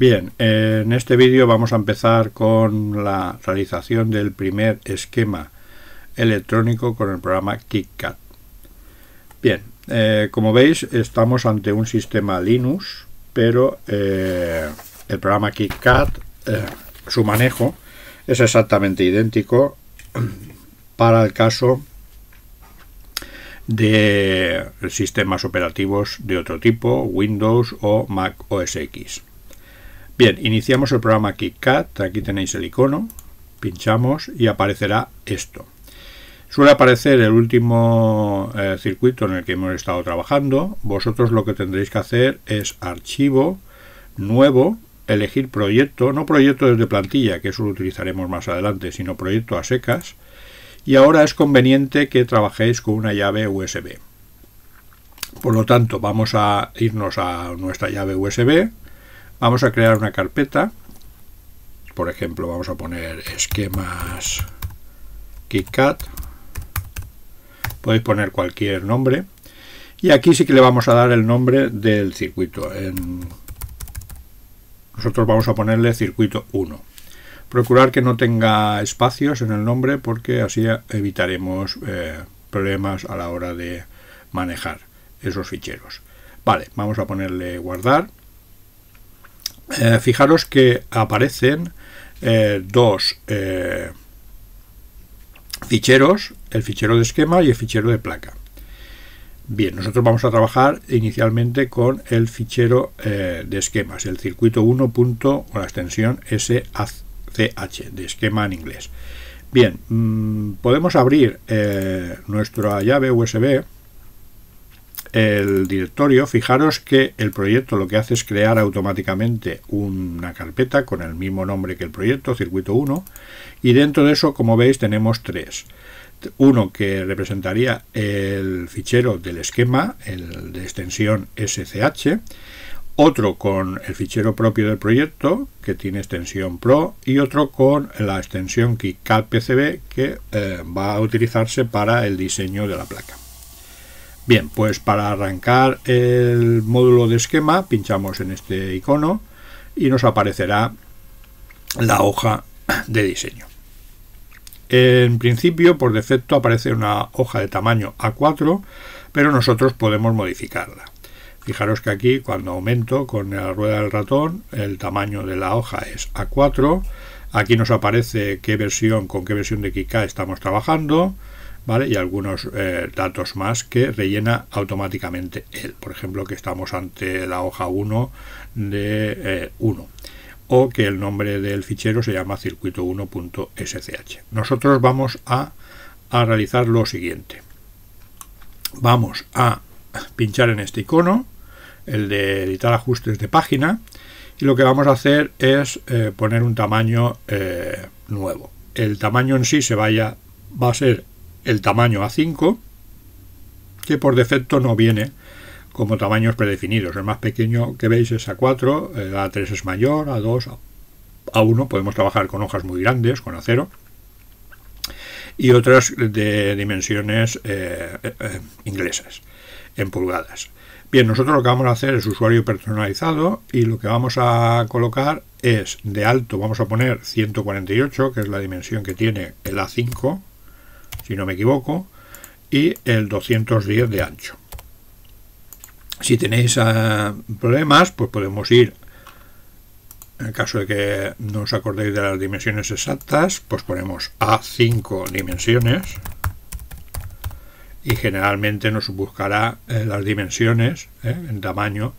Bien, en este vídeo vamos a empezar con la realización del primer esquema electrónico con el programa KiCad. Bien, eh, como veis estamos ante un sistema Linux, pero eh, el programa KiCad, eh, su manejo es exactamente idéntico para el caso de sistemas operativos de otro tipo, Windows o Mac OS X. Bien, iniciamos el programa KitKat, aquí tenéis el icono, pinchamos y aparecerá esto. Suele aparecer el último eh, circuito en el que hemos estado trabajando. Vosotros lo que tendréis que hacer es archivo, nuevo, elegir proyecto, no proyecto desde plantilla, que eso lo utilizaremos más adelante, sino proyecto a secas. Y ahora es conveniente que trabajéis con una llave USB. Por lo tanto, vamos a irnos a nuestra llave USB, Vamos a crear una carpeta. Por ejemplo, vamos a poner esquemas KitKat. Podéis poner cualquier nombre. Y aquí sí que le vamos a dar el nombre del circuito. En... Nosotros vamos a ponerle circuito 1. Procurar que no tenga espacios en el nombre porque así evitaremos eh, problemas a la hora de manejar esos ficheros. Vale, vamos a ponerle guardar eh, fijaros que aparecen eh, dos eh, ficheros, el fichero de esquema y el fichero de placa. Bien, nosotros vamos a trabajar inicialmente con el fichero de esquemas, el circuito 1. o la extensión SACH, de esquema en inglés. Bien, mm, podemos abrir nuestra llave USB el directorio, fijaros que el proyecto lo que hace es crear automáticamente una carpeta con el mismo nombre que el proyecto, circuito 1, y dentro de eso, como veis, tenemos tres. Uno que representaría el fichero del esquema, el de extensión SCH, otro con el fichero propio del proyecto, que tiene extensión PRO, y otro con la extensión KICAL PCB, que eh, va a utilizarse para el diseño de la placa. Bien, pues para arrancar el módulo de esquema pinchamos en este icono y nos aparecerá la hoja de diseño. En principio, por defecto, aparece una hoja de tamaño A4, pero nosotros podemos modificarla. Fijaros que aquí, cuando aumento con la rueda del ratón, el tamaño de la hoja es A4. Aquí nos aparece qué versión, con qué versión de Kika estamos trabajando. Y algunos eh, datos más que rellena automáticamente él. Por ejemplo, que estamos ante la hoja 1 de 1 eh, o que el nombre del fichero se llama circuito1.sch. Nosotros vamos a, realizar lo siguiente. Vamos a pinchar en este icono, el de editar ajustes de página, y lo que vamos a hacer es eh, poner un tamaño nuevo. El tamaño en sí se vaya, va a ser el tamaño A5, que por defecto no viene como tamaños predefinidos. El más pequeño que veis es A4, eh, A3 es mayor, A2, A1. Podemos trabajar con hojas muy grandes, con acero. Y otras de dimensiones eh, eh, inglesas, en pulgadas. Bien, nosotros lo que vamos a hacer es usuario personalizado y lo que vamos a colocar es de alto, vamos a poner 148, que es la dimensión que tiene el A5, si no me equivoco, y el 210 de ancho. Si tenéis ah, problemas, pues podemos ir, en caso de que no os acordéis de las dimensiones exactas, pues ponemos a 5 dimensiones y generalmente nos buscará eh, las dimensiones eh, en tamaño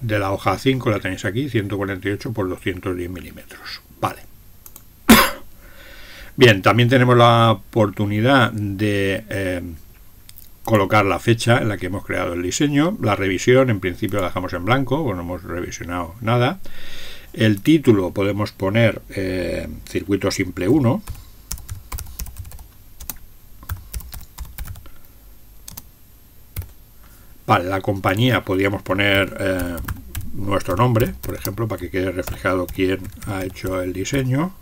de la hoja 5, la tenéis aquí, 148 por 210 milímetros. Vale. Bien, también tenemos la oportunidad de eh, colocar la fecha en la que hemos creado el diseño. La revisión, en principio, la dejamos en blanco, no hemos revisionado nada. El título podemos poner eh, circuito simple 1. la compañía podríamos poner eh, nuestro nombre, por ejemplo, para que quede reflejado quién ha hecho el diseño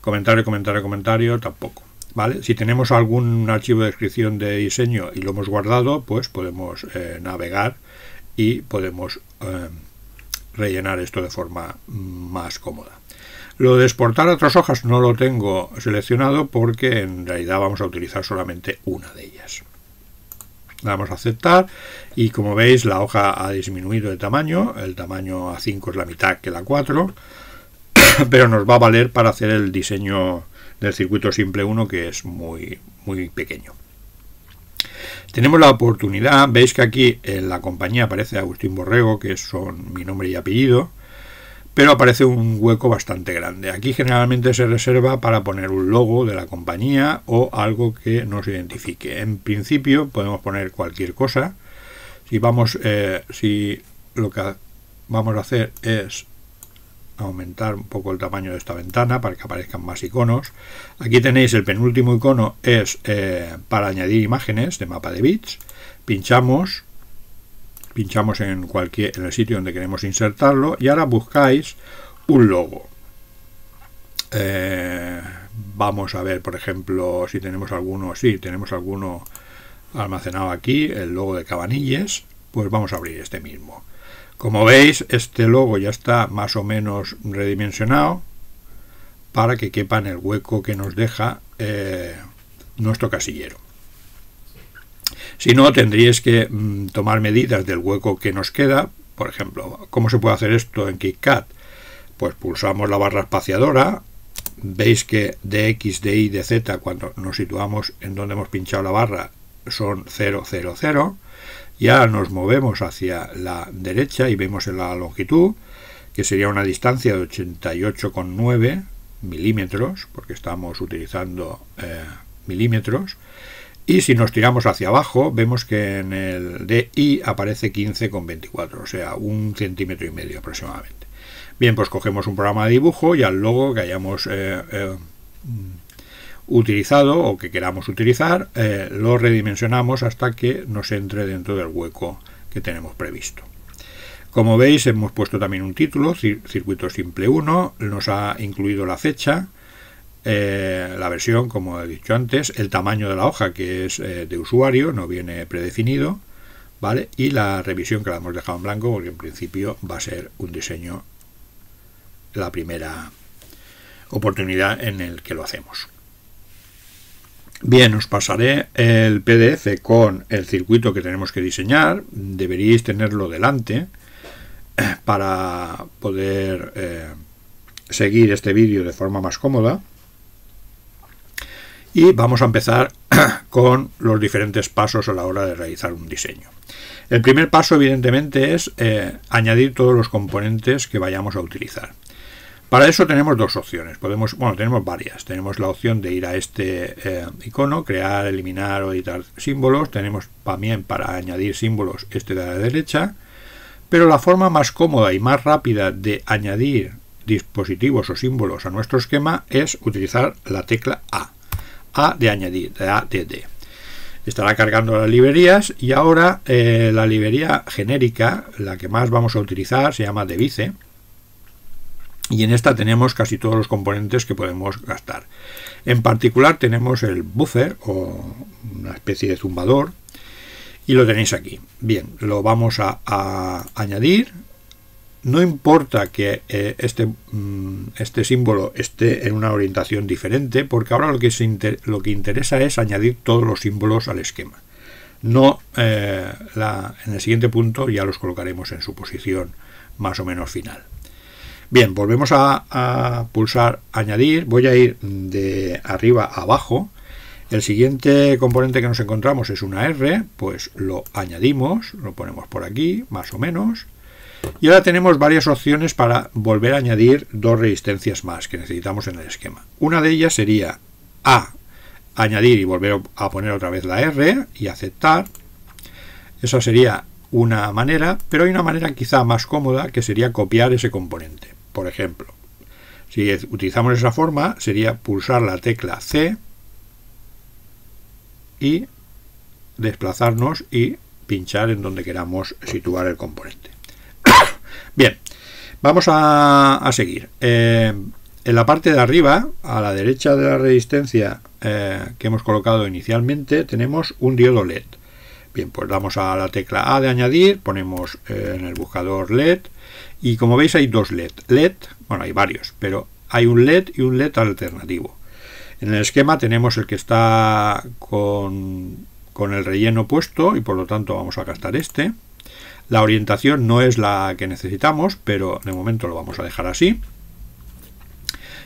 comentario, comentario, comentario, tampoco. ¿Vale? Si tenemos algún archivo de descripción de diseño y lo hemos guardado, pues podemos eh, navegar y podemos eh, rellenar esto de forma más cómoda. Lo de exportar otras hojas no lo tengo seleccionado porque en realidad vamos a utilizar solamente una de ellas. vamos a aceptar y como veis la hoja ha disminuido de tamaño, el tamaño A5 es la mitad que la 4 pero nos va a valer para hacer el diseño del circuito simple 1 que es muy, muy pequeño. Tenemos la oportunidad, veis que aquí en la compañía aparece Agustín Borrego, que son mi nombre y apellido, pero aparece un hueco bastante grande. Aquí generalmente se reserva para poner un logo de la compañía o algo que nos identifique. En principio podemos poner cualquier cosa. Si vamos, eh, si lo que vamos a hacer es aumentar un poco el tamaño de esta ventana para que aparezcan más iconos. Aquí tenéis el penúltimo icono, es eh, para añadir imágenes de mapa de bits. Pinchamos, pinchamos en, cualquier, en el sitio donde queremos insertarlo y ahora buscáis un logo. Eh, vamos a ver, por ejemplo, si tenemos alguno, sí, tenemos alguno almacenado aquí, el logo de Cabanilles, pues vamos a abrir este mismo. Como veis, este logo ya está más o menos redimensionado para que quepa en el hueco que nos deja eh, nuestro casillero. Si no, tendríais que mm, tomar medidas del hueco que nos queda. Por ejemplo, ¿cómo se puede hacer esto en KitKat? Pues pulsamos la barra espaciadora. Veis que de X, de Y, de Z, cuando nos situamos en donde hemos pinchado la barra, son 0, 0, 0. Ya nos movemos hacia la derecha y vemos en la longitud, que sería una distancia de 88,9 milímetros, porque estamos utilizando eh, milímetros. Y si nos tiramos hacia abajo, vemos que en el DI aparece 15,24, o sea, un centímetro y medio aproximadamente. Bien, pues cogemos un programa de dibujo y al logo que hayamos eh, eh, utilizado o que queramos utilizar, eh, lo redimensionamos hasta que nos entre dentro del hueco que tenemos previsto. Como veis hemos puesto también un título, circuito simple 1, nos ha incluido la fecha, eh, la versión como he dicho antes, el tamaño de la hoja que es eh, de usuario, no viene predefinido, ¿vale? Y la revisión que la hemos dejado en blanco porque en principio va a ser un diseño la primera oportunidad en el que lo hacemos. Bien, os pasaré el PDF con el circuito que tenemos que diseñar. Deberíais tenerlo delante eh, para poder eh, seguir este vídeo de forma más cómoda. Y vamos a empezar con los diferentes pasos a la hora de realizar un diseño. El primer paso, evidentemente, es eh, añadir todos los componentes que vayamos a utilizar. Para eso tenemos dos opciones. Podemos, bueno, tenemos varias. Tenemos la opción de ir a este eh, icono, crear, eliminar o editar símbolos. Tenemos también para añadir símbolos este de la derecha. Pero la forma más cómoda y más rápida de añadir dispositivos o símbolos a nuestro esquema es utilizar la tecla A. A de añadir, de A Estará cargando las librerías y ahora eh, la librería genérica, la que más vamos a utilizar, se llama Device y en esta tenemos casi todos los componentes que podemos gastar. En particular tenemos el buffer o una especie de zumbador y lo tenéis aquí. Bien, lo vamos a, añadir. No importa que eh, este, mm, este símbolo esté en una orientación diferente porque ahora lo que, lo que interesa es añadir todos los símbolos al esquema. No, eh, la, en el siguiente punto ya los colocaremos en su posición más o menos final. Bien, volvemos a, pulsar añadir. Voy a ir de arriba a abajo. El siguiente componente que nos encontramos es una R, pues lo añadimos, lo ponemos por aquí, más o menos. Y ahora tenemos varias opciones para volver a añadir dos resistencias más que necesitamos en el esquema. Una de ellas sería A, añadir y volver a poner otra vez la R y aceptar. Esa sería una manera, pero hay una manera quizá más cómoda que sería copiar ese componente por ejemplo. Si utilizamos esa forma, sería pulsar la tecla C y desplazarnos y pinchar en donde queramos situar el componente. Bien, vamos a, seguir. Eh, en la parte de arriba, a la derecha de la resistencia eh, que hemos colocado inicialmente, tenemos un diodo LED. Bien, pues damos a la tecla A de añadir, ponemos eh, en el buscador LED, y como veis hay dos LED. LED, bueno, hay varios, pero hay un LED y un LED alternativo. En el esquema tenemos el que está con, el relleno puesto y por lo tanto vamos a gastar este. La orientación no es la que necesitamos, pero de momento lo vamos a dejar así.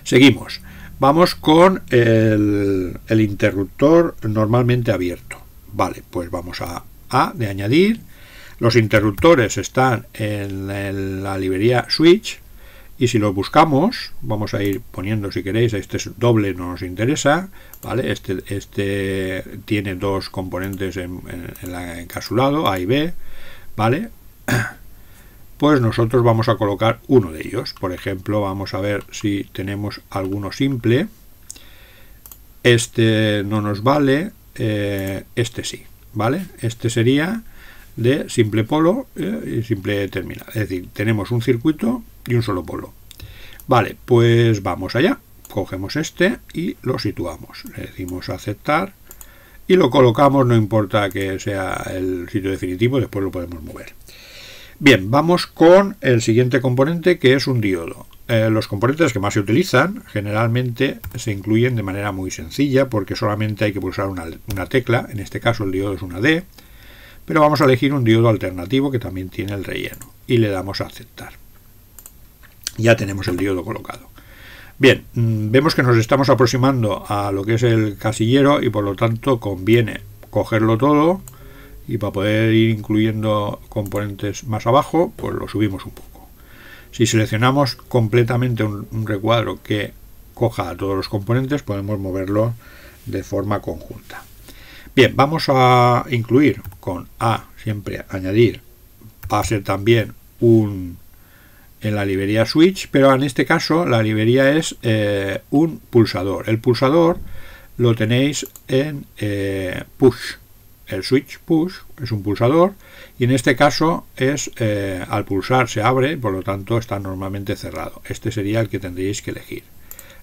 Seguimos. Vamos con el, el interruptor normalmente abierto. Vale, pues vamos a, a de añadir los interruptores están en, la librería Switch y si los buscamos, vamos a ir poniendo si queréis, este doble, no nos interesa, ¿vale? Este, este tiene dos componentes en, en, la, encasulado, A y B, ¿vale? Pues nosotros vamos a colocar uno de ellos. Por ejemplo, vamos a ver si tenemos alguno simple. Este no nos vale, eh, este sí, ¿vale? Este sería de simple polo eh, y simple terminal. Es decir, tenemos un circuito y un solo polo. Vale, pues vamos allá. Cogemos este y lo situamos. Le decimos aceptar y lo colocamos, no importa que sea el sitio definitivo, después lo podemos mover. Bien, vamos con el siguiente componente que es un diodo. Eh, los componentes que más se utilizan generalmente se incluyen de manera muy sencilla porque solamente hay que pulsar una, una tecla, en este caso el diodo es una D, pero vamos a elegir un diodo alternativo que también tiene el relleno y le damos a aceptar. Ya tenemos el diodo colocado. Bien, mm, vemos que nos estamos aproximando a lo que es el casillero y por lo tanto conviene cogerlo todo y para poder ir incluyendo componentes más abajo, pues lo subimos un poco. Si seleccionamos completamente un, recuadro que coja a todos los componentes, podemos moverlo de forma conjunta. Bien, vamos a incluir con A, siempre añadir, va a ser también un en la librería switch, pero en este caso la librería es eh, un pulsador. El pulsador lo tenéis en eh, push. El switch push es un pulsador y en este caso es eh, al pulsar se abre, por lo tanto está normalmente cerrado. Este sería el que tendríais que elegir.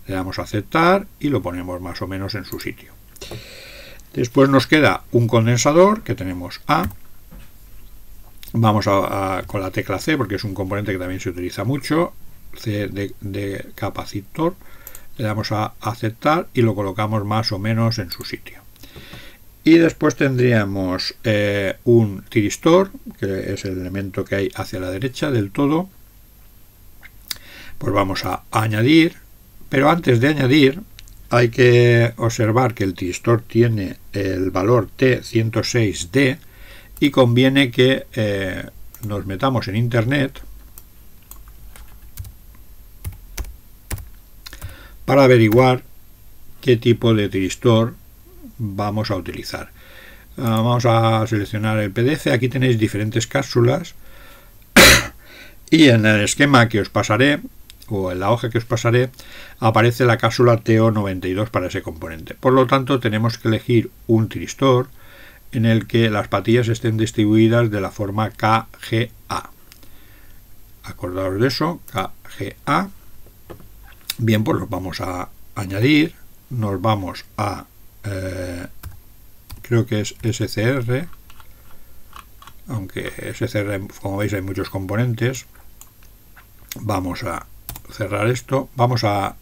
Le damos a aceptar y lo ponemos más o menos en su sitio. Después nos queda un condensador que tenemos A. Vamos con la tecla C porque es un componente que también se utiliza mucho. C de, capacitor. Le damos a aceptar y lo colocamos más o menos en su sitio. Y después tendríamos eh, un tiristor, que es el elemento que hay hacia la derecha del todo. Pues vamos a añadir, pero antes de añadir hay que observar que el tristor tiene el valor T106D y conviene que eh, nos metamos en internet para averiguar qué tipo de tristor vamos a utilizar. Ah, vamos a seleccionar el PDF, aquí tenéis diferentes cápsulas y en el esquema que os pasaré o en la hoja que os pasaré aparece la cápsula TO92 para ese componente. Por lo tanto, tenemos que elegir un tristor en el que las patillas estén distribuidas de la forma KGA. Acordaos de eso, KGA. Bien, pues los vamos a añadir. Nos vamos a, eh, creo que es SCR, aunque SCR, como veis, hay muchos componentes. Vamos a cerrar esto, vamos a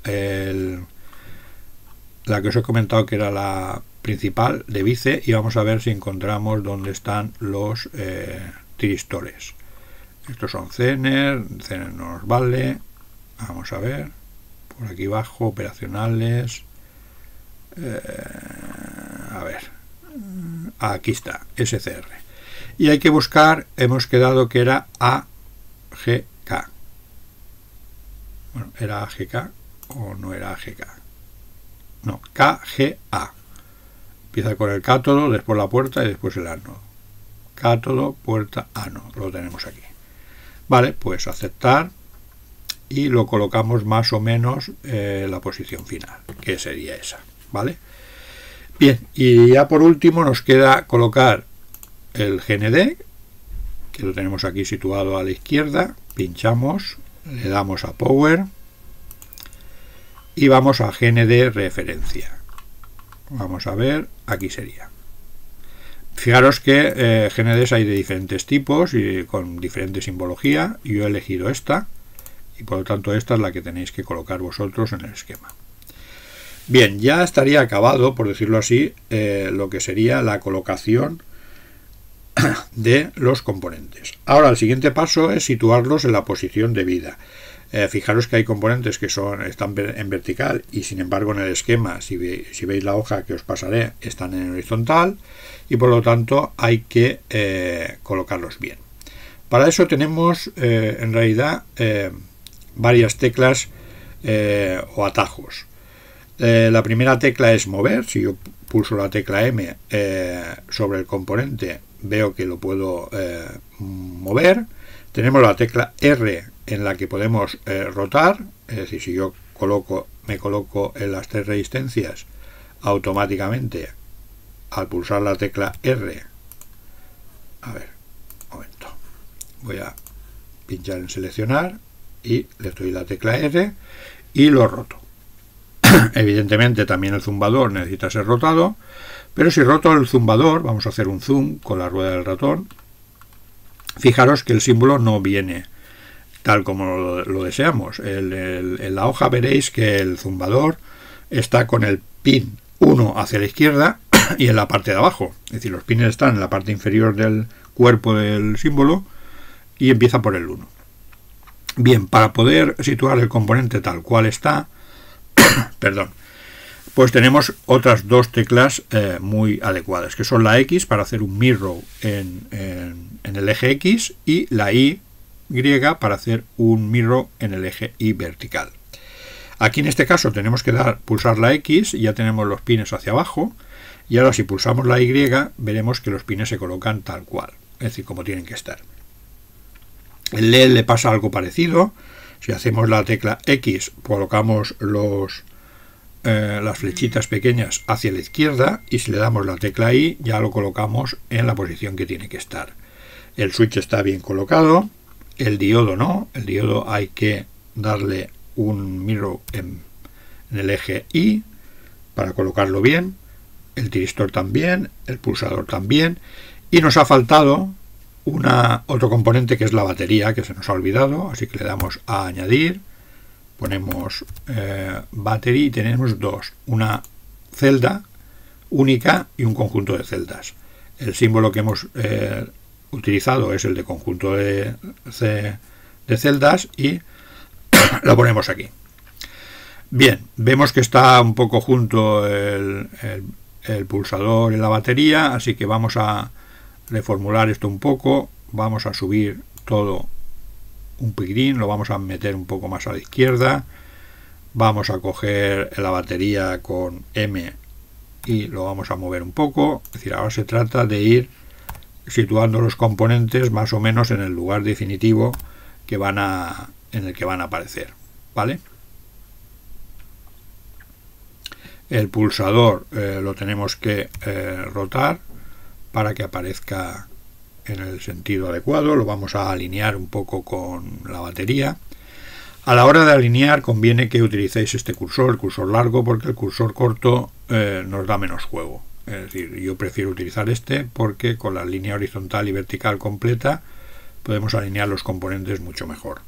la que os he comentado que era la principal de vice y vamos a ver si encontramos dónde están los eh, tristores. Estos son Cener, Zener no nos vale. Vamos a ver. Por aquí abajo, operacionales. Eh, a ver. Aquí está, SCR. Y hay que buscar, hemos quedado que era AG ¿era AGK o no era AGK? No, KGA. Empieza con el cátodo, después la puerta y después el ánodo. Cátodo, puerta, ánodo. Lo tenemos aquí. Vale, pues aceptar y lo colocamos más o menos en eh, la posición final, que sería esa. ¿Vale? Bien, y ya por último nos queda colocar el GND, que lo tenemos aquí situado a la izquierda, pinchamos le damos a Power y vamos a GND referencia. Vamos a ver, aquí sería. Fijaros que eh, GNDs hay de diferentes tipos y con diferente simbología. Yo he elegido esta y por lo tanto esta es la que tenéis que colocar vosotros en el esquema. Bien, ya estaría acabado, por decirlo así, eh, lo que sería la colocación de los componentes. Ahora el siguiente paso es situarlos en la posición debida. vida eh, fijaros que hay componentes que son, están en vertical y sin embargo en el esquema, si, veis la hoja que os pasaré, están en horizontal y por lo tanto hay que eh, colocarlos bien. Para eso tenemos eh, en realidad varias teclas o atajos. la primera tecla es mover, si yo pulso la tecla M sobre el componente veo que lo puedo eh, mover. Tenemos la tecla R en la que podemos eh, rotar, es decir, si yo me coloco en las tres resistencias, automáticamente al pulsar la tecla R, a ver, momento, voy a pinchar en seleccionar y le doy la tecla R y lo roto. Evidentemente también el zumbador necesita ser rotado, pero si roto el zumbador, vamos a hacer un zoom con la rueda del ratón, fijaros que el símbolo no viene tal como lo, deseamos. en la hoja veréis que el zumbador está con el pin 1 hacia la izquierda y en la parte de abajo. Es decir, los pines están en la parte inferior del cuerpo del símbolo y empieza por el 1. Bien, para poder situar el componente tal cual está, perdón. Pues tenemos otras dos teclas eh, muy adecuadas, que son la X para hacer un mirror en, el eje X y la Y para hacer un mirror en el eje Y vertical. Aquí en este caso tenemos que dar, pulsar la X, y ya tenemos los pines hacia abajo, y ahora si pulsamos la Y veremos que los pines se colocan tal cual, es decir, como tienen que estar. El LED le pasa algo parecido, si hacemos la tecla X colocamos los, eh, las flechitas pequeñas hacia la izquierda y si le damos la tecla I ya lo colocamos en la posición que tiene que estar. El switch está bien colocado, el diodo no, el diodo hay que darle un mirror en, el eje I para colocarlo bien, el tristor también, el pulsador también y nos ha faltado una, otro componente que es la batería que se nos ha olvidado, así que le damos a añadir ponemos eh, batería y tenemos dos, una celda única y un conjunto de celdas. El símbolo que hemos eh, utilizado es el de conjunto de, de, celdas y lo ponemos aquí. Bien, vemos que está un poco junto el pulsador y la batería, así que vamos a reformular esto un poco, vamos a subir todo un pigrín lo vamos a meter un poco más a la izquierda. Vamos a coger la batería con M y lo vamos a mover un poco. Es decir, ahora se trata de ir situando los componentes más o menos en el lugar definitivo que van a, en el que van a aparecer. ¿Vale? El pulsador eh, lo tenemos que eh, rotar para que aparezca en el sentido adecuado, lo vamos a alinear un poco con la batería. A la hora de alinear conviene que utilicéis este cursor, el cursor largo, porque el cursor corto eh, nos da menos juego. Es decir, yo prefiero utilizar este porque con la línea horizontal y vertical completa podemos alinear los componentes mucho mejor.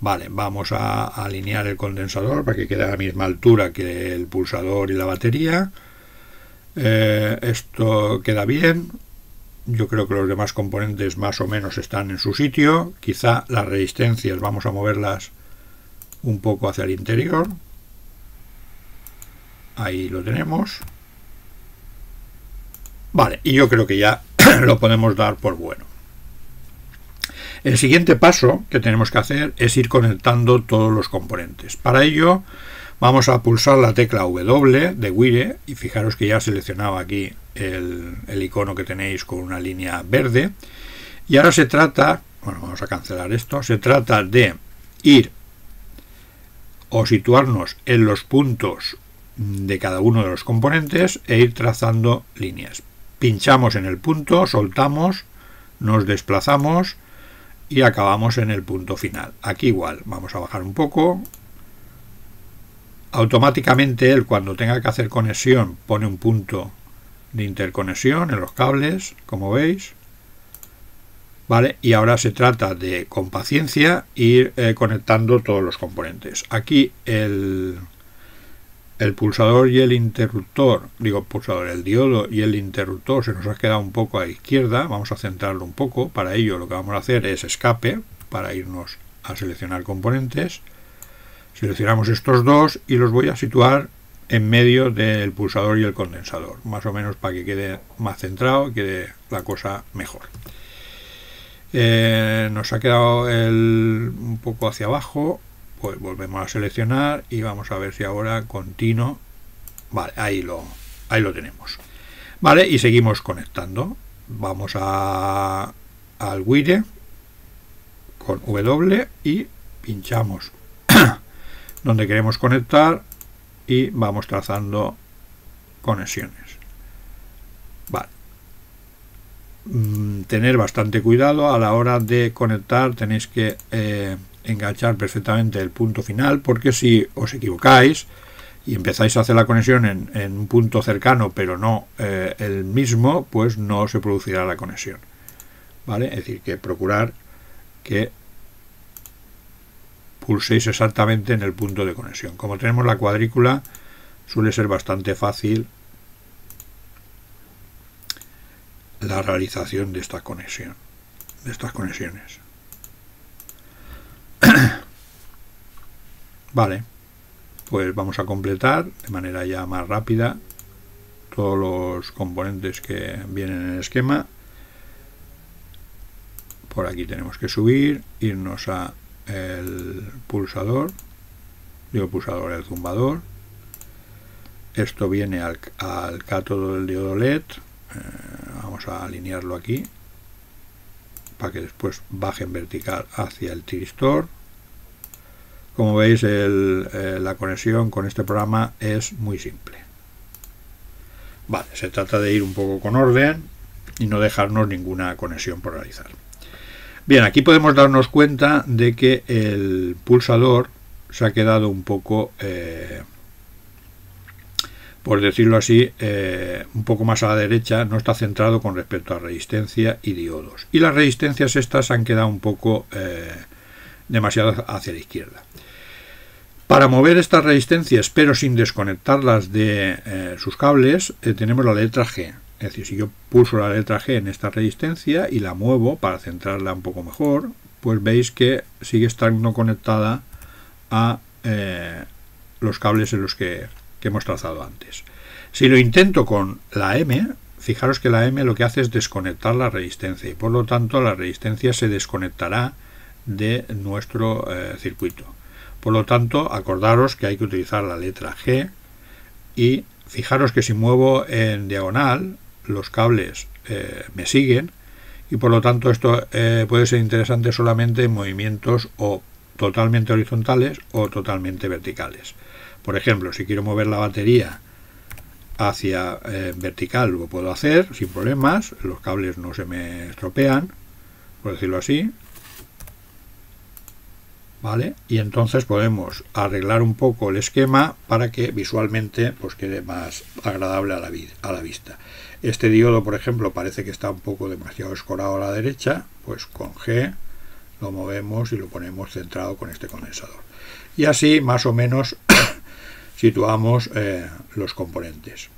Vale, vamos a alinear el condensador para que quede a la misma altura que el pulsador y la batería. Eh, esto queda bien. Yo creo que los demás componentes más o menos están en su sitio. Quizá las resistencias vamos a moverlas un poco hacia el interior. Ahí lo tenemos. Vale, y yo creo que ya lo podemos dar por bueno. El siguiente paso que tenemos que hacer es ir conectando todos los componentes. Para ello vamos a pulsar la tecla W de Wire y fijaros que ya seleccionaba aquí el, icono que tenéis con una línea verde. Y ahora se trata, bueno, vamos a cancelar esto, se trata de ir o situarnos en los puntos de cada uno de los componentes e ir trazando líneas. Pinchamos en el punto, soltamos, nos desplazamos y acabamos en el punto final. Aquí igual, vamos a bajar un poco. Automáticamente él cuando tenga que hacer conexión pone un punto de interconexión en los cables, como veis. ¿Vale? Y ahora se trata de, con paciencia, ir eh, conectando todos los componentes. Aquí el, el pulsador y el interruptor, digo pulsador, el diodo y el interruptor se nos ha quedado un poco a izquierda, vamos a centrarlo un poco, para ello lo que vamos a hacer es escape, para irnos a seleccionar componentes, seleccionamos estos dos y los voy a situar en medio del pulsador y el condensador, más o menos para que quede más centrado, quede la cosa mejor. Eh, nos ha quedado el, un poco hacia abajo, pues volvemos a seleccionar y vamos a ver si ahora continuo. Vale, ahí lo, ahí lo tenemos. Vale, y seguimos conectando. Vamos a, al wire con W y pinchamos donde queremos conectar y vamos trazando conexiones. Mm, tener bastante cuidado a la hora de conectar, tenéis que eh, enganchar perfectamente el punto final, porque si os equivocáis y empezáis a hacer la conexión en, un punto cercano, pero no eh, el mismo, pues no se producirá la conexión. ¿Vale? Es decir, que procurar que pulséis exactamente en el punto de conexión. Como tenemos la cuadrícula, suele ser bastante fácil la realización de esta conexión, de estas conexiones. vale, pues vamos a completar de manera ya más rápida todos los componentes que vienen en el esquema. Por aquí tenemos que subir, irnos a el pulsador, digo pulsador, el zumbador. Esto viene al, cátodo del diodo LED. Eh, vamos a alinearlo aquí para que después baje en vertical hacia el tiristor. Como veis, eh, la conexión con este programa es muy simple. Vale, se trata de ir un poco con orden y no dejarnos ninguna conexión por realizar. Bien, aquí podemos darnos cuenta de que el pulsador se ha quedado un poco, eh, por decirlo así, eh, un poco más a la derecha, no está centrado con respecto a resistencia y diodos. Y las resistencias estas han quedado un poco eh, demasiado hacia la izquierda. Para mover estas resistencias, pero sin desconectarlas de sus cables, tenemos la letra G. Es decir, si yo pulso la letra G en esta resistencia y la muevo para centrarla un poco mejor, pues veis que sigue estando conectada a eh, los cables en los que, hemos trazado antes. Si lo intento con la M, fijaros que la M lo que hace es desconectar la resistencia y por lo tanto la resistencia se desconectará de nuestro eh, circuito. Por lo tanto, acordaros que hay que utilizar la letra G y fijaros que si muevo en diagonal los cables eh, me siguen y por lo tanto esto eh, puede ser interesante solamente en movimientos o totalmente horizontales o totalmente verticales. Por ejemplo, si quiero mover la batería hacia eh, vertical lo puedo hacer sin problemas, los cables no se me estropean, por decirlo así. ¿Vale? Y entonces podemos arreglar un poco el esquema para que visualmente pues, quede más agradable a la vista. Este diodo, por ejemplo, parece que está un poco demasiado escorado a la derecha, pues con G lo movemos y lo ponemos centrado con este condensador. Y así, más o menos, situamos eh, los componentes.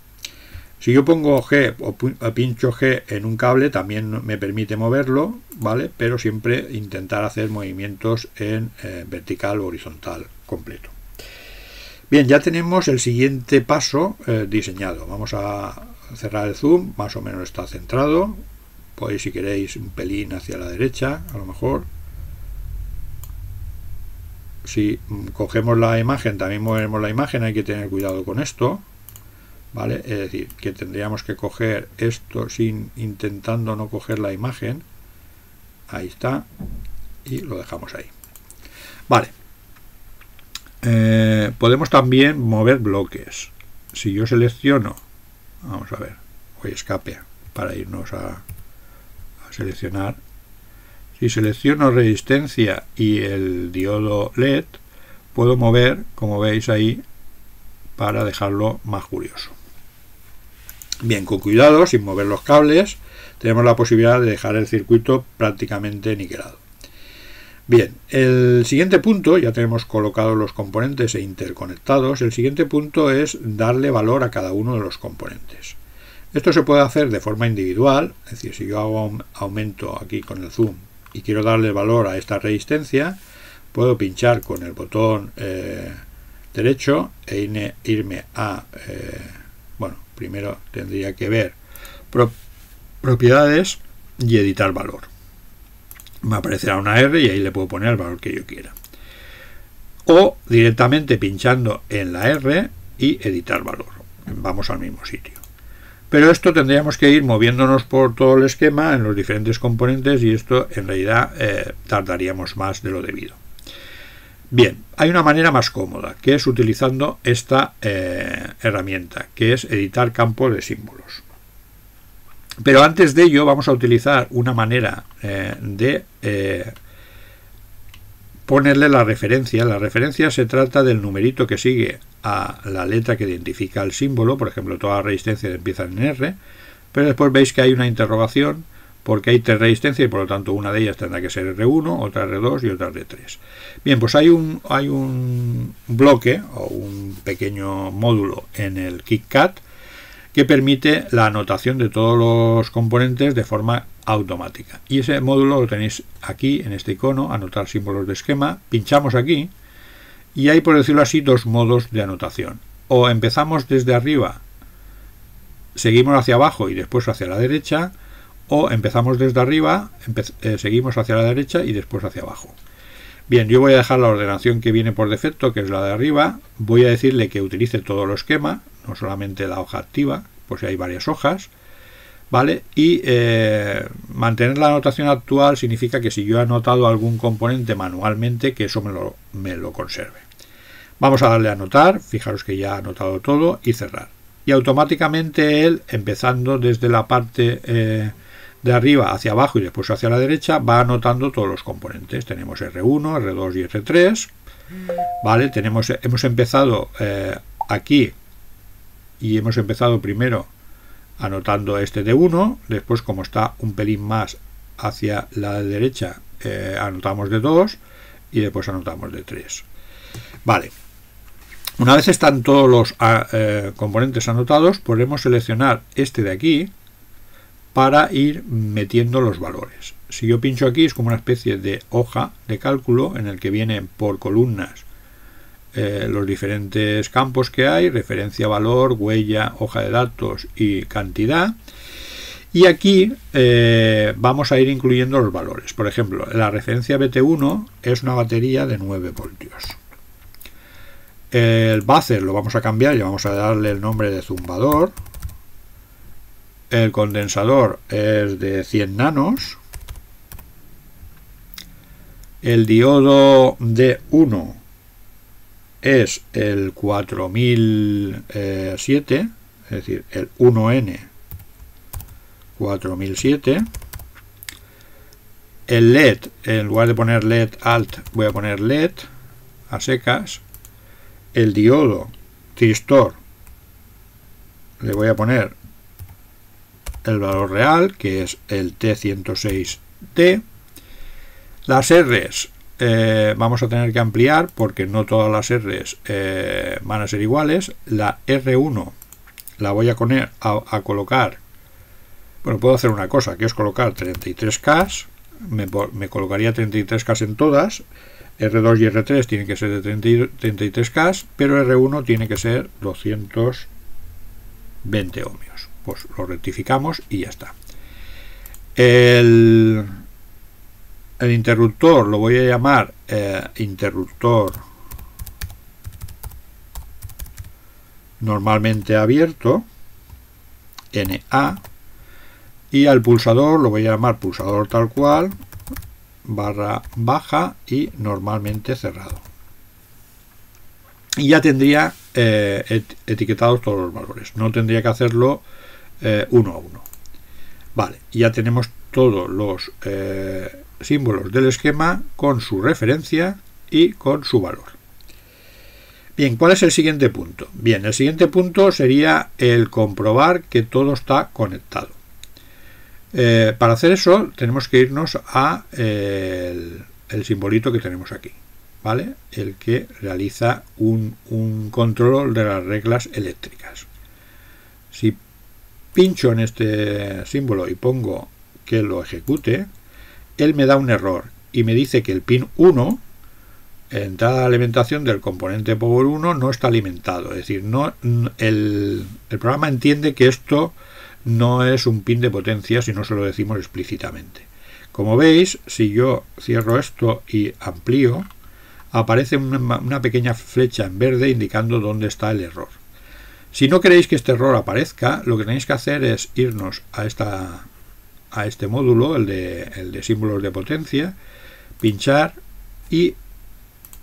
Si yo pongo G o eh, pincho G en un cable, también me permite moverlo, ¿vale? Pero siempre intentar hacer movimientos en eh, vertical o horizontal completo. Bien, ya tenemos el siguiente paso diseñado. Vamos a cerrar el zoom, más o menos está centrado. Podéis, si queréis, un pelín hacia la derecha, a lo mejor. Si cogemos la imagen, también movemos la imagen, hay que tener cuidado con esto. ¿Vale? Es decir, que tendríamos que coger esto sin intentando no coger la imagen. Ahí está. Y lo dejamos ahí. Vale. Eh, podemos también mover bloques. Si yo selecciono Vamos a ver. Hoy escape para irnos a, a seleccionar. Si selecciono resistencia y el diodo LED, puedo mover, como veis ahí, para dejarlo más curioso. Bien, con cuidado, sin mover los cables, tenemos la posibilidad de dejar el circuito prácticamente niquelado. Bien, el siguiente punto, ya tenemos colocados los componentes e interconectados, el siguiente punto es darle valor a cada uno de los componentes. Esto se puede hacer de forma individual, es decir, si yo hago un aumento aquí con el zoom y quiero darle valor a esta resistencia, puedo pinchar con el botón eh, derecho e irme a, eh, bueno, primero tendría que ver propiedades y editar valor me aparecerá una R y ahí le puedo poner el valor que yo quiera. O directamente pinchando en la R y editar valor. Vamos al mismo sitio. Pero esto tendríamos que ir moviéndonos por todo el esquema en los diferentes componentes y esto en realidad eh, tardaríamos más de lo debido. Bien, hay una manera más cómoda, que es utilizando esta eh, herramienta, que es editar campos de símbolos. Pero antes de ello vamos a utilizar una manera eh, de eh, ponerle la referencia. La referencia se trata del numerito que sigue a la letra que identifica el símbolo. Por ejemplo, todas las resistencias empiezan en R. Pero después veis que hay una interrogación porque hay tres resistencias y por lo tanto una de ellas tendrá que ser R1, otra R2 y otra R3. Bien, pues hay un, hay un bloque o un pequeño módulo en el KitKat que permite la anotación de todos los componentes de forma automática. Y ese módulo lo tenéis aquí en este icono, anotar símbolos de esquema, pinchamos aquí y hay, por decirlo así, dos modos de anotación. O empezamos desde arriba, seguimos hacia abajo y después hacia la derecha, o empezamos desde arriba, eh, seguimos hacia la derecha y después hacia abajo. Bien, yo voy a dejar la ordenación que viene por defecto, que es la de arriba. Voy a decirle que utilice todo el esquema, no solamente la hoja activa, pues si hay varias hojas. ¿Vale? Y eh, mantener la anotación actual significa que si yo he anotado algún componente manualmente, que eso me lo, me lo conserve. Vamos a darle a anotar, fijaros que ya ha anotado todo, y cerrar. Y automáticamente él, empezando desde la parte... Eh, de arriba hacia abajo y después hacia la derecha, va anotando todos los componentes. Tenemos R1, R2 y R3. ¿Vale? Tenemos, hemos empezado eh, aquí y hemos empezado primero anotando este de 1, después como está un pelín más hacia la derecha, eh, anotamos de 2 y después anotamos de 3. Vale. Una vez están todos los ah, eh, componentes anotados, podemos seleccionar este de aquí, para ir metiendo los valores. Si yo pincho aquí es como una especie de hoja de cálculo en el que vienen por columnas eh, los diferentes campos que hay, referencia, valor, huella, hoja de datos y cantidad. Y aquí eh, vamos a ir incluyendo los valores. Por ejemplo, la referencia BT1 es una batería de 9 voltios. El buzzer lo vamos a cambiar y vamos a darle el nombre de zumbador, el condensador es de 100 nanos, el diodo D1 es el 4007, eh, es decir, el 1N 4007. El LED, en lugar de poner LED alt, voy a poner LED a secas. El diodo Tristor, le voy a poner el valor real, que es el T106T. Las Rs eh, vamos a tener que ampliar porque no todas las Rs eh, van a ser iguales. La R1 la voy a, poner a, colocar. Bueno, puedo hacer una cosa, que es colocar 33K. Me, me, colocaría 33K en todas. R2 y R3 tienen que ser de 33K, pero R1 tiene que ser 220 ohmios pues lo rectificamos y ya está. El, interruptor lo voy a llamar eh, interruptor normalmente abierto, NA, y al pulsador lo voy a llamar pulsador tal cual, barra baja y normalmente cerrado. Y ya tendría eh, etiquetados todos los valores. No tendría que hacerlo eh, uno a uno. Vale, ya tenemos todos los eh, símbolos del esquema con su referencia y con su valor. Bien, ¿cuál es el siguiente punto? Bien, el siguiente punto sería el comprobar que todo está conectado. Eh, para hacer eso tenemos que irnos a el, simbolito que tenemos aquí, ¿vale? El que realiza un, un control de las reglas eléctricas. Si pincho en este símbolo y pongo que lo ejecute, él me da un error y me dice que el pin 1, entrada de alimentación del componente Power 1, no está alimentado. Es decir, no, el, programa entiende que esto no es un pin de potencia si no se lo decimos explícitamente. Como veis, si yo cierro esto y amplío, aparece una pequeña flecha en verde indicando dónde está el error. Si no queréis que este error aparezca, lo que tenéis que hacer es irnos a, esta, a este módulo, el de, el de símbolos de potencia, pinchar y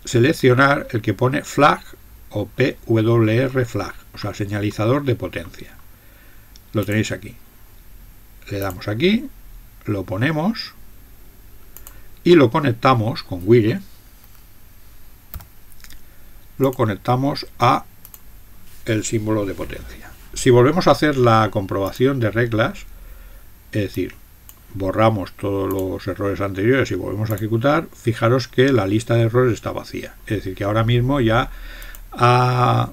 seleccionar el que pone flag o PWR flag, o sea, señalizador de potencia. Lo tenéis aquí. Le damos aquí, lo ponemos y lo conectamos con Wire. Lo conectamos a el símbolo de potencia. Si volvemos a hacer la comprobación de reglas, es decir, borramos todos los errores anteriores y volvemos a ejecutar, fijaros que la lista de errores está vacía. Es decir, que ahora mismo ya ah,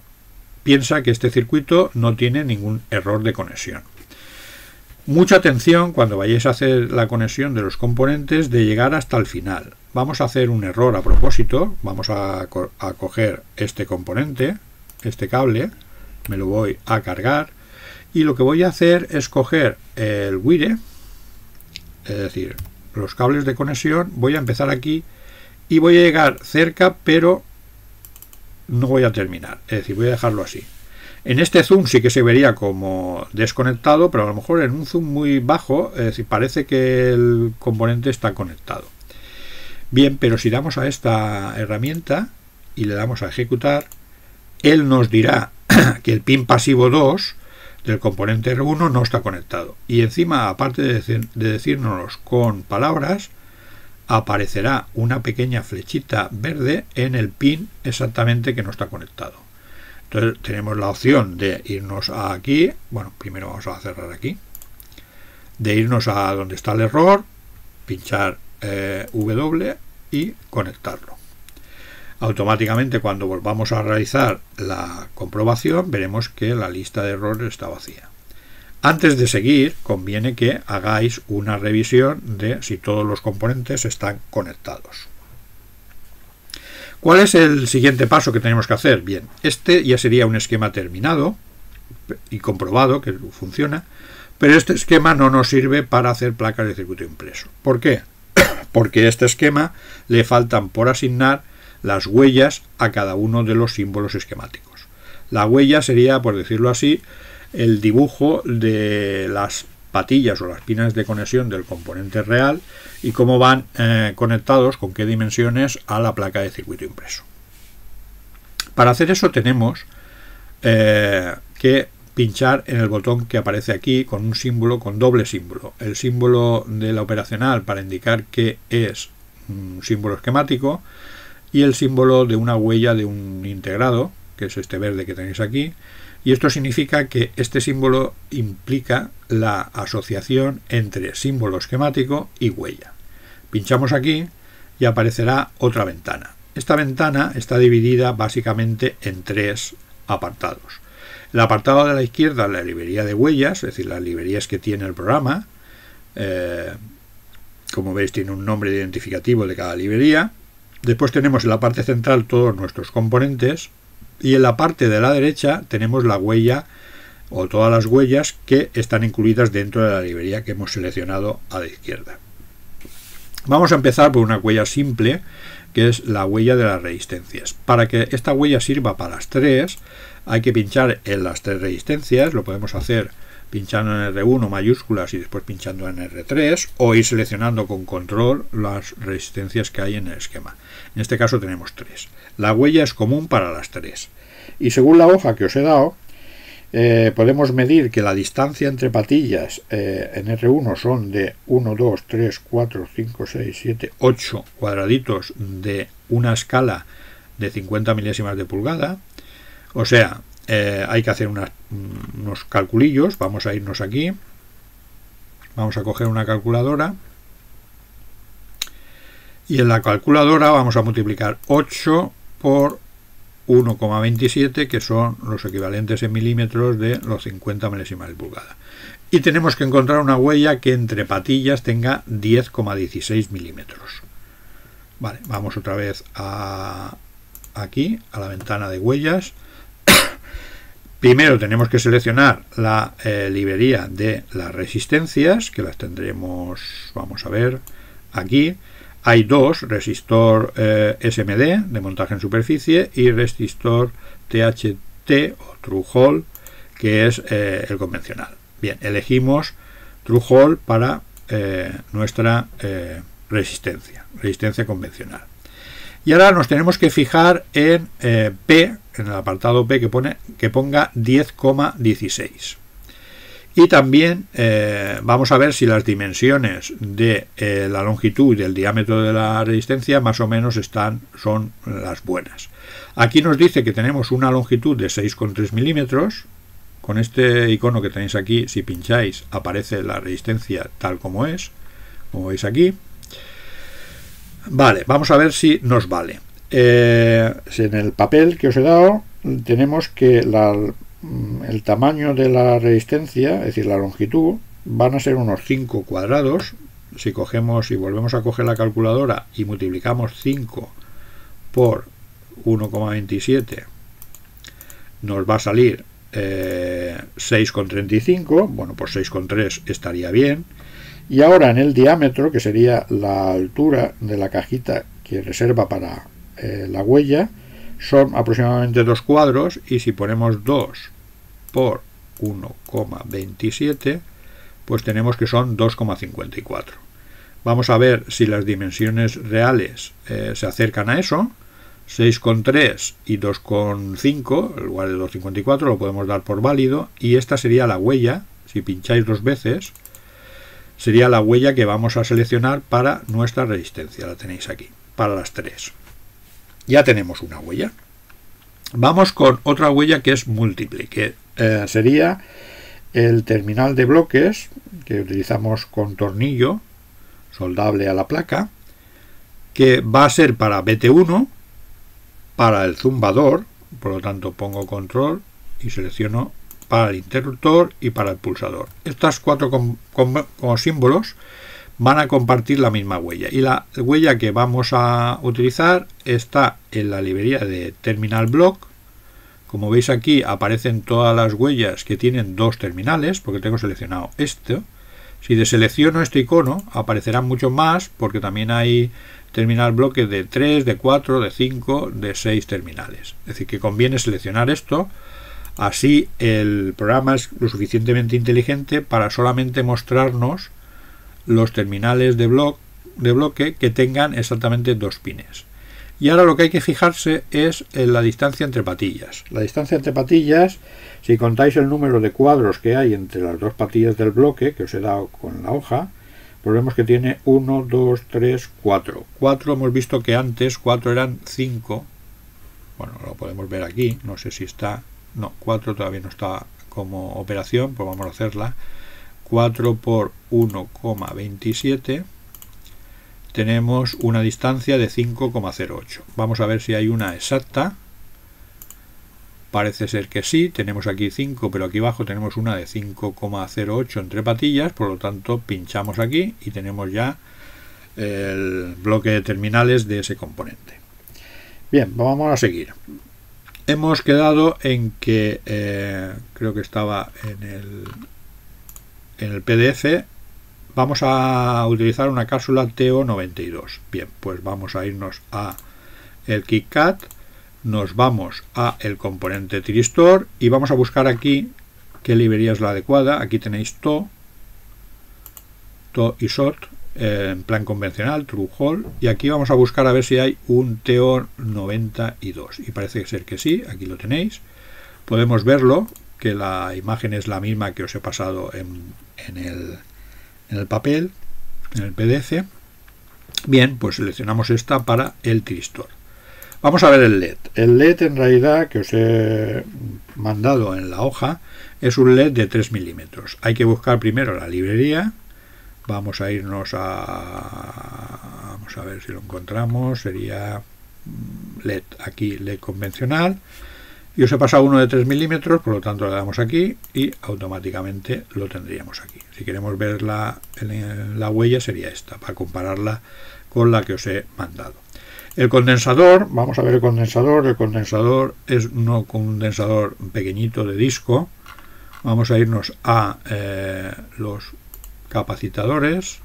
piensa que este circuito no tiene ningún error de conexión. Mucha atención cuando vayáis a hacer la conexión de los componentes de llegar hasta el final. Vamos a hacer un error a propósito, vamos a, a coger este componente, este cable, me lo voy a cargar y lo que voy a hacer es coger el wire es decir los cables de conexión voy a empezar aquí y voy a llegar cerca pero no voy a terminar es decir voy a dejarlo así en este zoom sí que se vería como desconectado pero a lo mejor en un zoom muy bajo es decir parece que el componente está conectado bien pero si damos a esta herramienta y le damos a ejecutar él nos dirá que el pin pasivo 2 del componente R1 no está conectado. Y encima, aparte de, decirnos con palabras, aparecerá una pequeña flechita verde en el pin exactamente que no está conectado. Entonces tenemos la opción de irnos a aquí, bueno, primero vamos a cerrar aquí, de irnos a donde está el error, pinchar eh, W y conectarlo automáticamente cuando volvamos a realizar la comprobación veremos que la lista de errores está vacía. Antes de seguir, conviene que hagáis una revisión de si todos los componentes están conectados. ¿Cuál es el siguiente paso que tenemos que hacer? Bien, este ya sería un esquema terminado y comprobado que funciona, pero este esquema no nos sirve para hacer placas de circuito impreso. ¿Por qué? Porque a este esquema le faltan por asignar las huellas a cada uno de los símbolos esquemáticos. La huella sería, por decirlo así, el dibujo de las patillas o las pinas de conexión del componente real y cómo van eh, conectados, con qué dimensiones, a la placa de circuito impreso. Para hacer eso tenemos eh, que pinchar en el botón que aparece aquí con un símbolo, con doble símbolo. El símbolo de la operacional para indicar que es un símbolo esquemático y el símbolo de una huella de un integrado, que es este verde que tenéis aquí, y esto significa que este símbolo implica la asociación entre símbolo esquemático y huella. Pinchamos aquí y aparecerá otra ventana. Esta ventana está dividida básicamente en tres apartados. El apartado de la izquierda la librería de huellas, es decir, las librerías que tiene el programa. Eh, como veis tiene un nombre identificativo de cada librería Después tenemos en la parte central todos nuestros componentes y en la parte de la derecha tenemos la huella o todas las huellas que están incluidas dentro de la librería que hemos seleccionado a la izquierda. Vamos a empezar por una huella simple, que es la huella de las resistencias. Para que esta huella sirva para las tres, hay que pinchar en las tres resistencias, lo podemos hacer pinchando en R1 mayúsculas y después pinchando en R3 o ir seleccionando con control las resistencias que hay en el esquema. En este caso tenemos tres. La huella es común para las tres. Y según la hoja que os he dado, eh, podemos medir que la distancia entre patillas eh, en R1 son de 1, 2, 3, 4, 5, 6, 7, 8 cuadraditos de una escala de 50 milésimas de pulgada. O sea, eh, hay que hacer unos calculillos. Vamos a irnos aquí. Vamos a coger una calculadora. Y en la calculadora vamos a multiplicar 8 por 1,27, que son los equivalentes en milímetros de los 50 milésimas de pulgada. Y tenemos que encontrar una huella que entre patillas tenga 10,16 milímetros. Vale, vamos otra vez a aquí, a la ventana de huellas Primero tenemos que seleccionar la eh, librería de las resistencias, que las tendremos, vamos a ver, aquí. Hay dos, resistor eh, SMD de montaje en superficie y resistor THT o True Hall, que es eh, el convencional. Bien, elegimos True Hall para nuestra resistencia, resistencia convencional. Y ahora nos tenemos que fijar en eh, P, en el apartado P que, pone, que ponga 10,16. Y también eh, vamos a ver si las dimensiones de eh, la longitud y el diámetro de la resistencia más o menos están, son las buenas. Aquí nos dice que tenemos una longitud de 6,3 milímetros. Con este icono que tenéis aquí, si pincháis, aparece la resistencia tal como es, como veis aquí. Vale, vamos a ver si nos vale. Eh, en el papel que os he dado tenemos que mm, el tamaño de la resistencia, es decir, la longitud, van a ser unos 5 cuadrados. Si cogemos y volvemos a coger la calculadora y multiplicamos 5 por 1,27, nos va a salir 6,35. Eh, bueno, pues 6,3 estaría bien y ahora en el diámetro, que sería la altura de la cajita que reserva para eh, la huella, son aproximadamente dos cuadros y si ponemos 2 por 1,27, pues tenemos que son 2,54. Vamos a ver si las dimensiones reales eh, se acercan a eso. 6,3 y 2,5, el lugar de 2,54, lo podemos dar por válido. Y esta sería la huella, si pincháis dos veces, sería la huella que vamos a seleccionar para nuestra resistencia. La tenéis aquí, para las tres. Ya tenemos una huella. Vamos con otra huella que es múltiple, que eh, sería el terminal de bloques que utilizamos con tornillo soldable a la placa, que va a ser para BT1, para el zumbador, por lo tanto pongo control y selecciono para el interruptor y para el pulsador. Estas cuatro como símbolos van a compartir la misma huella y la huella que vamos a utilizar está en la librería de terminal block como veis aquí aparecen todas las huellas que tienen dos terminales porque tengo seleccionado esto si deselecciono este icono aparecerán mucho más porque también hay terminal bloque de 3, de 4, de 5, de 6 terminales es decir que conviene seleccionar esto Así el programa es lo suficientemente inteligente para solamente mostrarnos los terminales de, de bloque que tengan exactamente dos pines. Y ahora lo que hay que fijarse es en la distancia entre patillas. La distancia entre patillas, si contáis el número de cuadros que hay entre las dos patillas del bloque que os he dado con la hoja, pues vemos que tiene 1, 2, 3, 4. 4 hemos visto que antes, 4 eran 5. Bueno, lo podemos ver aquí, no sé si está no, 4 todavía no está como operación, pues vamos a hacerla. 4 por 1,27 tenemos una distancia de 5,08. Vamos a ver si hay una exacta. Parece ser que sí, tenemos aquí 5, pero aquí abajo tenemos una de 5,08 entre patillas, por lo tanto pinchamos aquí y tenemos ya el bloque de terminales de ese componente. Bien, vamos a seguir hemos quedado en que eh, creo que estaba en el, en el PDF vamos a utilizar una cápsula TO92 bien pues vamos a irnos a el KitKat nos vamos a el componente Tristor y vamos a buscar aquí qué librería es la adecuada aquí tenéis TO TO y SORT en plan convencional, True Hall, y aquí vamos a buscar a ver si hay un Teor 92, y parece ser que sí, aquí lo tenéis, podemos verlo, que la imagen es la misma que os he pasado en, el, en el papel, en el PDF, bien, pues seleccionamos esta para el Tristor. Vamos a ver el LED. El LED en realidad que os he mandado en la hoja es un LED de 3 milímetros. Hay que buscar primero la librería, Vamos a irnos a... Vamos a ver si lo encontramos. Sería mm, LED, aquí LED convencional. Y os he pasado uno de 3 milímetros, por lo tanto le damos aquí y automáticamente lo tendríamos aquí. Si queremos ver la, la huella sería esta, para compararla con la que os he mandado. El condensador, vamos a ver el condensador, el condensador es un condensador pequeñito de disco. Vamos a irnos a eh, los capacitadores.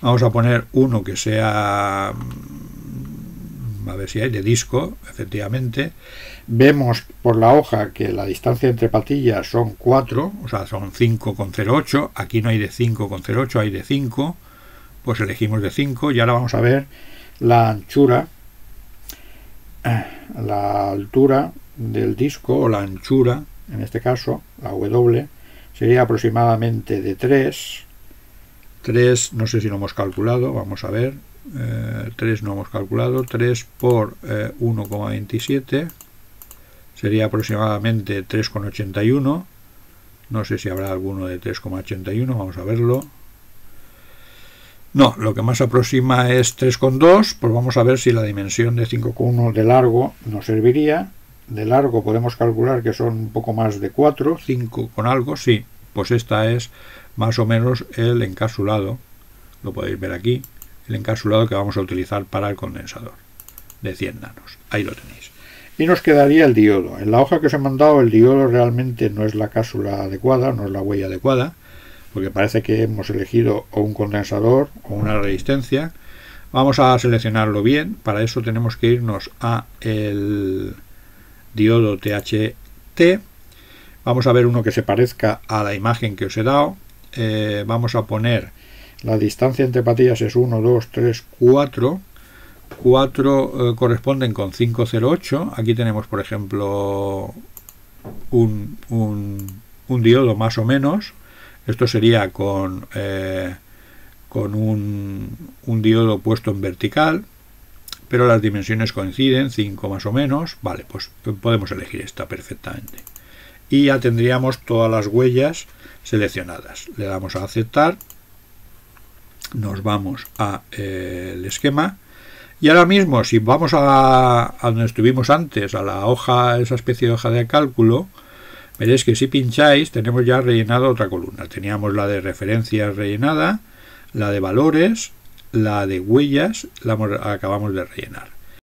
Vamos a poner uno que sea, mm, a ver si hay, de disco, efectivamente. Vemos por la hoja que la distancia entre patillas son 4, o sea, son 5,08. Aquí no hay de 5,08, hay de 5. Pues elegimos de 5 y ahora vamos a ver la anchura, eh, la altura del disco o la anchura, en este caso, la W, sería aproximadamente de 3 3, no sé si lo hemos calculado, vamos a ver, 3 eh, no hemos calculado, 3 por 1,27 eh, sería aproximadamente 3,81, no sé si habrá alguno de 3,81, vamos a verlo. No, lo que más aproxima es 3,2, pues vamos a ver si la dimensión de 5,1 de largo nos serviría. De largo podemos calcular que son un poco más de 4, 5 con algo, sí, pues esta es más o menos el encapsulado lo podéis ver aquí, el encapsulado que vamos a utilizar para el condensador de 100 nanos. Ahí lo tenéis. Y nos quedaría el diodo. En la hoja que os he mandado el diodo realmente no es la cápsula adecuada, no es la huella adecuada, porque parece que hemos elegido o un condensador o una resistencia. Vamos a seleccionarlo bien, para eso tenemos que irnos a el diodo THT. Vamos a ver uno que se parezca a la imagen que os he dado, eh, vamos a poner la distancia entre patillas es 1, 2, 3, 4. 4 corresponden con 5, 0, 8. Aquí tenemos, por ejemplo, un, diodo más o menos. Esto sería con, eh, con un, un diodo puesto en vertical, pero las dimensiones coinciden, 5 más o menos. Vale, pues podemos elegir esta perfectamente. Y ya tendríamos todas las huellas seleccionadas. Le damos a aceptar, nos vamos al eh, esquema y ahora mismo si vamos a, donde estuvimos antes, a la hoja, esa especie de hoja de cálculo, veréis que si pincháis tenemos ya rellenada otra columna. Teníamos la de referencias rellenada, la de valores, la de huellas, la acabamos de rellenar.